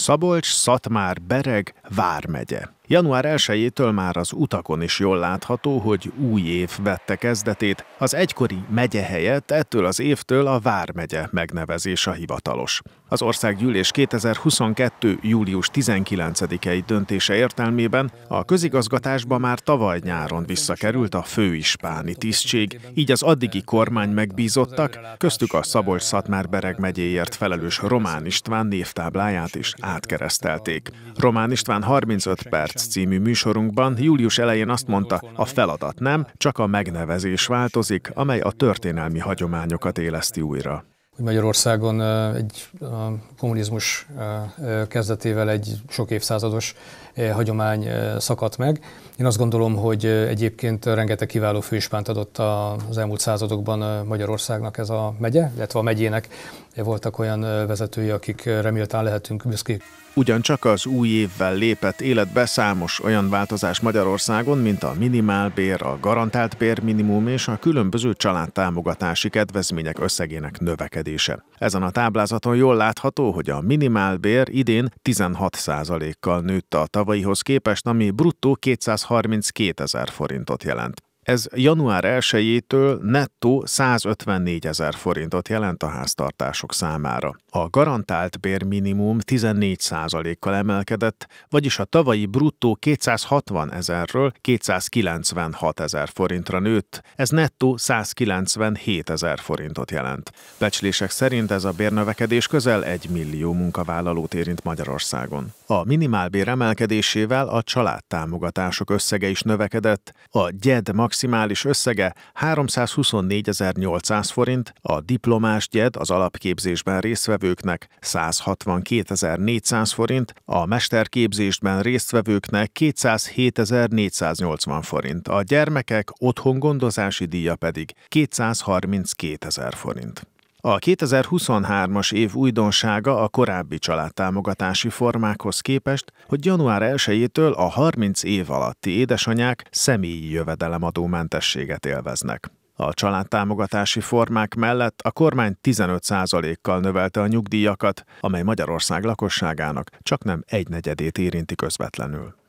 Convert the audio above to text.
Szabolcs, Szatmár, Bereg, Vármegye. Január 1-től már az utakon is jól látható, hogy új év vette kezdetét, az egykori megye helyett ettől az évtől a Vármegye megnevezés a hivatalos. Az országgyűlés 2022. július 19-i döntése értelmében a közigazgatásba már tavaly nyáron visszakerült a főispáni tisztség, így az addigi kormány megbízottak, köztük a Szabolcs-Szatmár-Bereg megyéért felelős Román István névtábláját is átkeresztelték. Román István 35 perc Perc című műsorunkban július elején azt mondta, a feladat nem, csak a megnevezés változik, amely a történelmi hagyományokat éleszti újra Magyarországon egy a kommunizmus kezdetével egy sok évszázados Eh, hagyomány eh, szakadt meg. Én azt gondolom, hogy eh, egyébként rengeteg kiváló főispánt adott az elmúlt századokban Magyarországnak ez a megye, illetve a megyének voltak olyan vezetői, akik reméltán lehetünk büszkék. Ugyancsak az új évvel lépett életbe számos olyan változás Magyarországon, mint a minimálbér, a garantált bérminimum és a különböző családtámogatási kedvezmények összegének növekedése. Ezen a táblázaton jól látható, hogy a minimálbér idén 16%-kal nőtt a tavaly tavalyihoz képest, ami bruttó 232 ezer forintot jelent. Ez január 1-től nettó 154 ezer forintot jelent a háztartások számára. A garantált bérminimum 14%-kal emelkedett, vagyis a tavalyi bruttó 260 ezerről 296 ezer forintra nőtt, ez nettó 197 ezer forintot jelent. Becslések szerint ez a bérnövekedés közel 1 millió munkavállalót érint Magyarországon. A minimálbér emelkedésével a családtámogatások összege is növekedett, a GED maximális összege 324.800 forint, a diplomás gyed az alapképzésben résztvevőknek 162.400 forint, a mesterképzésben résztvevőknek 207.480 forint, a gyermekek otthon gondozási díja pedig 232.000 forint. A 2023-as év újdonsága a korábbi családtámogatási formákhoz képest, hogy január 1-től a 30 év alatti édesanyák személyi mentességet élveznek. A családtámogatási formák mellett a kormány 15%-kal növelte a nyugdíjakat, amely Magyarország lakosságának csak nem egynegyedét érinti közvetlenül.